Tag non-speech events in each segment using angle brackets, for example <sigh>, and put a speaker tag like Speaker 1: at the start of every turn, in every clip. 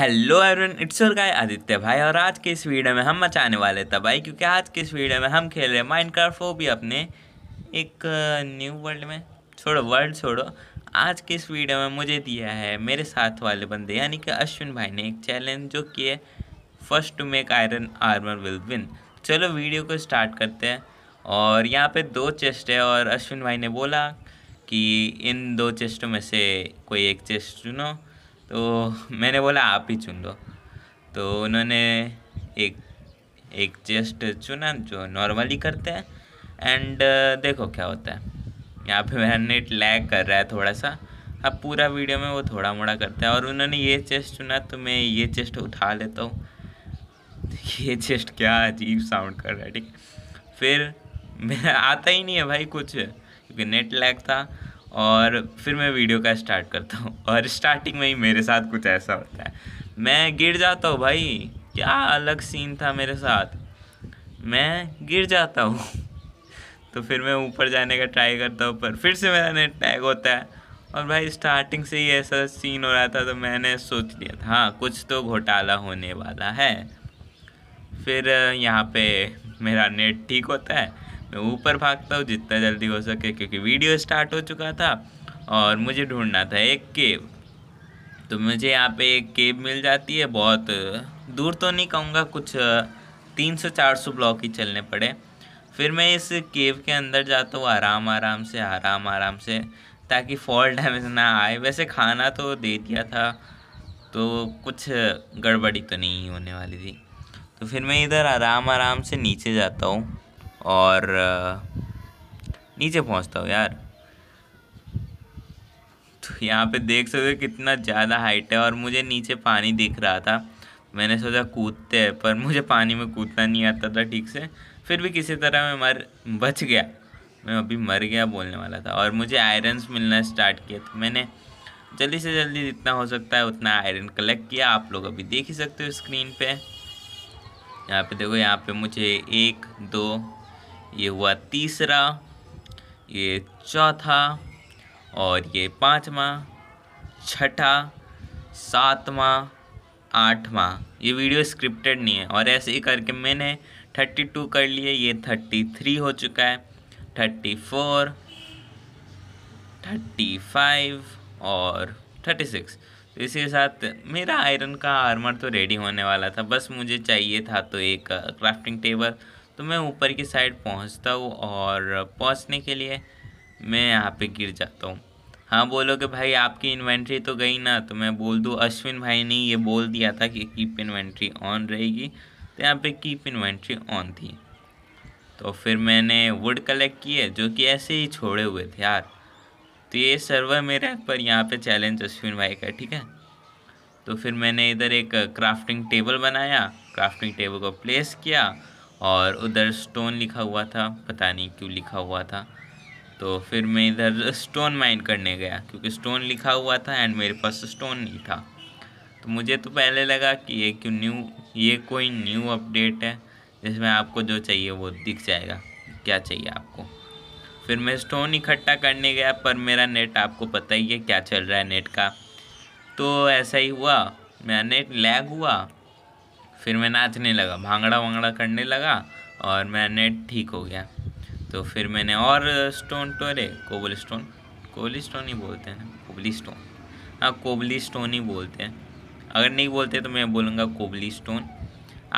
Speaker 1: Hello everyone it's your guy Aditya भाई और आज के इस वीडियो में हम मचाने वाले थे भाई क्योंकि आज के इस वीडियो में हम खेल रहे हैं माइनक्राफ्ट वो भी अपने एक न्यू वर्ल्ड में छोड़ो वर्ल्ड छोड़ो आज के इस वीडियो में मुझे दिया है मेरे साथ वाले बंदे यानी कि अश्विन भाई ने एक चैलेंज जो किए first to make iron armour will win चलो वीडियो को स्टार्ट करते हैं और यहाँ पर दो चेस्ट है और अश्विन भाई ने बोला कि इन दो चेस्टों में से कोई एक चेस्ट चुनो तो मैंने बोला आप ही चुन लो तो उन्होंने एक एक चेस्ट चुना जो नॉर्मली करते हैं एंड uh, देखो क्या होता है यहाँ पे मेरा नेट लैग कर रहा है थोड़ा सा अब पूरा वीडियो में वो थोड़ा मोड़ा करता है और उन्होंने ये चेस्ट चुना तो मैं ये चेस्ट उठा लेता हूँ <laughs> ये चेस्ट क्या अजीब साउंड कर रहा है ठीक फिर मेरा आता ही नहीं है भाई कुछ क्योंकि नेट लैग था और फिर मैं वीडियो का स्टार्ट करता हूँ और स्टार्टिंग में ही मेरे साथ कुछ ऐसा होता है मैं गिर जाता हूँ भाई क्या अलग सीन था मेरे साथ मैं गिर जाता हूँ <laughs> तो फिर मैं ऊपर जाने का ट्राई करता हूँ पर फिर से मेरा नेट टैग होता है और भाई स्टार्टिंग से ही ऐसा सीन हो रहा था तो मैंने सोच लिया था हाँ कुछ तो घोटाला होने वाला है फिर यहाँ पे मेरा नेट ठीक होता है मैं ऊपर भागता हूँ जितना जल्दी हो सके क्योंकि वीडियो स्टार्ट हो चुका था और मुझे ढूंढना था एक केव तो मुझे यहाँ पे एक केव मिल जाती है बहुत दूर तो नहीं कहूँगा कुछ तीन सौ चार सौ ब्लॉक ही चलने पड़े फिर मैं इस केव के अंदर जाता हूँ आराम आराम से आराम आराम से ताकि फॉल डैमेज ना आए वैसे खाना तो दे दिया था तो कुछ गड़बड़ी तो नहीं होने वाली थी तो फिर मैं इधर आराम आराम से नीचे जाता हूँ और नीचे पहुंचता हूँ यार तो यहाँ पे देख सकते हो कितना ज़्यादा हाइट है और मुझे नीचे पानी दिख रहा था मैंने सोचा कूदते हैं पर मुझे पानी में कूदना नहीं आता था ठीक से फिर भी किसी तरह मैं मर बच गया मैं अभी मर गया बोलने वाला था और मुझे आयरन्स मिलना स्टार्ट किया तो मैंने जल्दी से जल्दी जितना हो सकता है उतना आयरन कलेक्ट किया आप लोग अभी देख ही सकते हो स्क्रीन पे यहाँ पे देखो यहाँ पे मुझे एक दो ये हुआ तीसरा ये चौथा और ये पाँचवा छठा सातवा आठवा ये वीडियो स्क्रिप्टेड नहीं है और ऐसे ही करके मैंने थर्टी टू कर लिए ये थर्टी थ्री हो चुका है थर्टी फोर थर्टी फाइव और थर्टी सिक्स तो इसी के साथ मेरा आयरन का आर्मर तो रेडी होने वाला था बस मुझे चाहिए था तो एक क्राफ्टिंग टेबल तो मैं ऊपर की साइड पहुंचता हूँ और पहुंचने के लिए मैं यहाँ पे गिर जाता हूँ हाँ बोलोगे भाई आपकी इन्वेंट्री तो गई ना तो मैं बोल दूँ अश्विन भाई ने ये बोल दिया था कि कीप इन्वेंट्री ऑन रहेगी तो यहाँ पे कीप इन्वेंट्री ऑन थी तो फिर मैंने वुड कलेक्ट किए जो कि ऐसे ही छोड़े हुए थे यार तो ये सर्वर मेरा है पर यहाँ पे चैलेंज अश्विन भाई का ठीक है तो फिर मैंने इधर एक क्राफ्टिंग टेबल बनाया क्राफ्टिंग टेबल को प्लेस किया और उधर स्टोन लिखा हुआ था पता नहीं क्यों लिखा हुआ था तो फिर मैं इधर स्टोन माइन करने गया क्योंकि स्टोन लिखा हुआ था एंड मेरे पास स्टोन नहीं था तो मुझे तो पहले लगा कि ये क्यों न्यू ये कोई न्यू अपडेट है जिसमें आपको जो चाहिए वो दिख जाएगा क्या चाहिए आपको फिर मैं स्टोन इकट्ठा करने गया पर मेरा नेट आपको पता ही है क्या चल रहा है नेट का तो ऐसा ही हुआ मेरा नेट लैग हुआ फिर मैं नाचने लगा भांगड़ा वांगड़ा करने लगा और नेट ठीक हो गया तो फिर मैंने और स्टोन तोड़े कोबल स्टोन कोबली स्टोन ही बोलते हैं ना कोबली स्टोन हाँ कोबली स्टोन ही बोलते हैं अगर नहीं बोलते तो मैं बोलूँगा कोबली स्टोन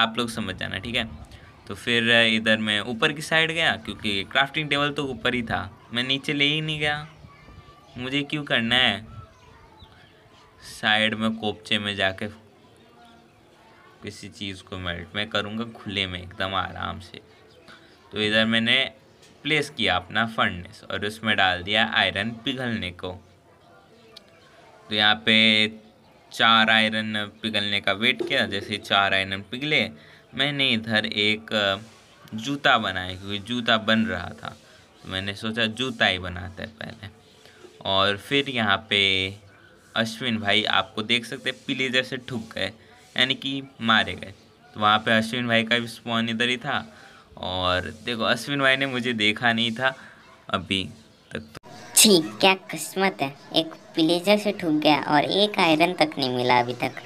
Speaker 1: आप लोग समझ जाना ठीक है तो फिर इधर मैं ऊपर की साइड गया क्योंकि क्राफ्टिंग टेबल तो ऊपर ही था मैं नीचे ले ही नहीं गया मुझे क्यों करना है साइड में कोपचे में जाके किसी चीज़ को मेल्ट मैं करूँगा खुले में एकदम आराम से तो इधर मैंने प्लेस किया अपना फर्नेस और उसमें डाल दिया आयरन पिघलने को तो यहाँ पे चार आयरन पिघलने का वेट किया जैसे चार आयरन पिघले मैंने इधर एक जूता बनाया क्योंकि जूता बन रहा था तो मैंने सोचा जूता ही बनाते हैं पहले और फिर यहाँ पे अश्विन भाई आपको देख सकते हैं पीले जैसे ठुक गए यानी कि मारे गए तो वहाँ पे अश्विन भाई का भी स्पॉन इधर ही था और देखो अश्विन भाई ने मुझे देखा नहीं था अभी तक तो जी क्या किस्मत है एक प्लेजर से ठुक गया और एक आयरन तक नहीं मिला अभी तक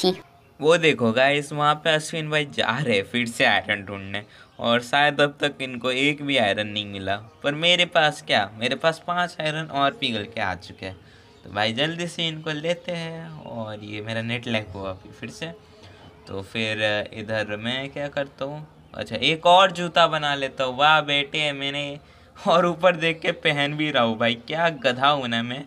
Speaker 1: जी वो देखो गाइस वहाँ पे अश्विन भाई जा रहे फिर से आयरन ढूंढने और शायद अब तक इनको एक भी आयरन नहीं मिला पर मेरे पास क्या मेरे पास पांच आयरन और पिघल के आ चुके हैं तो भाई जल्दी से इनको लेते हैं और ये मेरा नेट लैग हुआ फिर से तो फिर इधर मैं क्या करता हूँ अच्छा एक और जूता बना लेता हूँ वाह बेटे मैंने और ऊपर देख के पहन भी रहा हूँ भाई क्या गधा हूँ ना मैं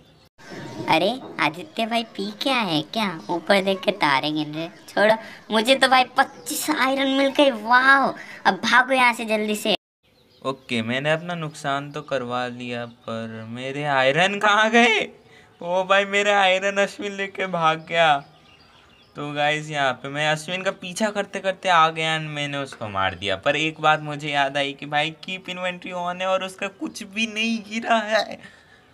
Speaker 1: अरे आदित्य भाई पी क्या है क्या ऊपर देख के तारे गिन रहे छोड़ो मुझे तो भाई पच्चीस आयरन मिल गए वाह अब भागो यहाँ से जल्दी से ओके मैंने अपना नुकसान तो करवा लिया पर मेरे आयरन कहाँ गए वो भाई मेरा आयरन अश्विन लेके भाग गया तो गाइज यहाँ पे मैं अश्विन का पीछा करते करते आ गया मैंने उसको मार दिया पर एक बात मुझे याद आई कि भाई कीप इन्वेंट्री ऑन है और उसका कुछ भी नहीं गिरा है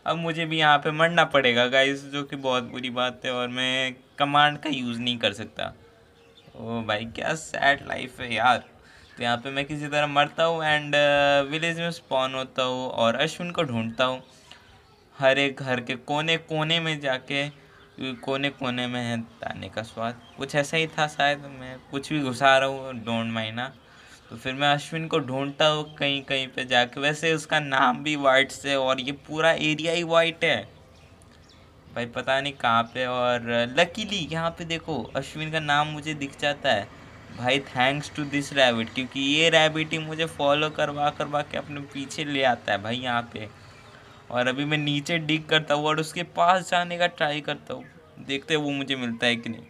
Speaker 1: अब मुझे भी यहाँ पे मरना पड़ेगा गाइज जो कि बहुत बुरी बात है और मैं कमांड का यूज़ नहीं कर सकता ओ भाई क्या सैड लाइफ है यार तो यहाँ पे मैं किसी तरह मरता हूँ एंड विलेज uh, में स्पॉन होता हूँ और अश्विन को ढूंढता हूँ हर एक घर के कोने कोने में जाके कोने कोने में है ताने का स्वाद कुछ ऐसा ही था शायद मैं कुछ भी घुसा रहा हूँ डोंट माइना तो फिर मैं अश्विन को ढूंढता हूँ कहीं कहीं पे जाके वैसे उसका नाम भी वाइट से और ये पूरा एरिया ही वाइट है भाई पता नहीं कहाँ पे और लकीली यहाँ पे देखो अश्विन का नाम मुझे दिख जाता है भाई थैंक्स टू दिस रैबिट क्योंकि ये रैबिट ही मुझे फॉलो करवा करवा के अपने पीछे ले आता है भाई यहाँ पे और अभी मैं नीचे डिग करता हूँ और उसके पास जाने का ट्राई करता हूँ देखते हैं वो मुझे मिलता है कि नहीं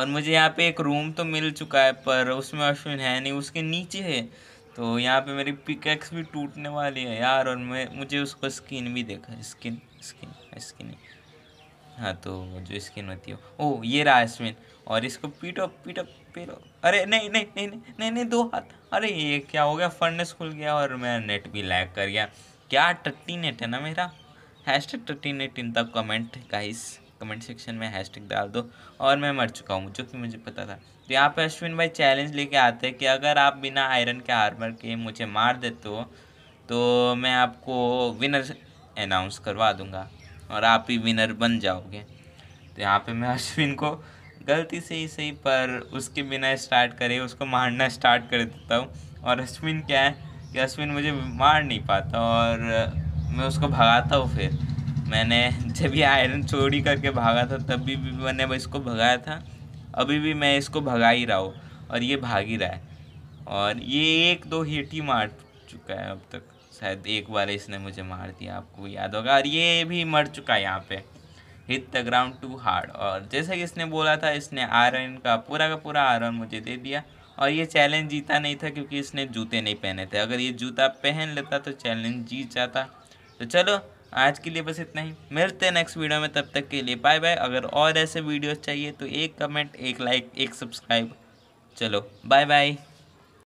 Speaker 1: और मुझे यहाँ पे एक रूम तो मिल चुका है पर उसमें अश्विन है नहीं उसके नीचे है तो यहाँ पे मेरी पिकेक्स भी टूटने वाली है यार और मैं मुझे उसको स्किन भी देखा स्किन स्किन स्किन हाँ तो जो स्किन होती है हो। ओ ये रहा अश्विन और इसको पीटो पीटो पीटो अरे नहीं नहीं नहीं नहीं नहीं, नहीं दो हाथ अरे ये क्या हो गया फर्नेस खुल गया और मेरा नेट भी लैग कर गया क्या टट्टी नेट है ना मेरा हैश टैग नेट इन तब कमेंट गाइस कमेंट सेक्शन में हैश टैग डाल दो और मैं मर चुका हूँ जो कि मुझे पता था तो यहाँ पे अश्विन भाई चैलेंज लेके आते हैं कि अगर आप बिना आयरन के आर्मर के मुझे मार देते हो तो मैं आपको विनर अनाउंस करवा दूँगा और आप ही विनर बन जाओगे तो यहाँ पर मैं <laughs> अश्विन को गलती से ही सही पर उसके बिना स्टार्ट करे उसको मारना स्टार्ट कर देता हूँ और अश्विन क्या है कि अश्विन मुझे मार नहीं पाता और मैं उसको भगाता हूँ फिर मैंने जब ये आयरन चोरी करके भागा था तब भी, भी मैंने इसको भगाया था अभी भी मैं इसको भगा ही रहा हूँ और ये भाग ही रहा है और ये एक दो हिट ही मार चुका है अब तक शायद एक बार इसने मुझे मार दिया आपको याद होगा और ये भी मर चुका है यहाँ पे hit the ground too hard और जैसे कि इसने बोला था इसने आयरन का पूरा का पूरा आयरन मुझे दे दिया और ये चैलेंज जीता नहीं था क्योंकि इसने जूते नहीं पहने थे अगर ये जूता पहन लेता तो चैलेंज जीत जाता तो चलो आज के लिए बस इतना ही मिलते हैं नेक्स्ट वीडियो में तब तक के लिए बाय बाय अगर और ऐसे वीडियोस चाहिए तो एक कमेंट एक लाइक एक सब्सक्राइब चलो बाय बाय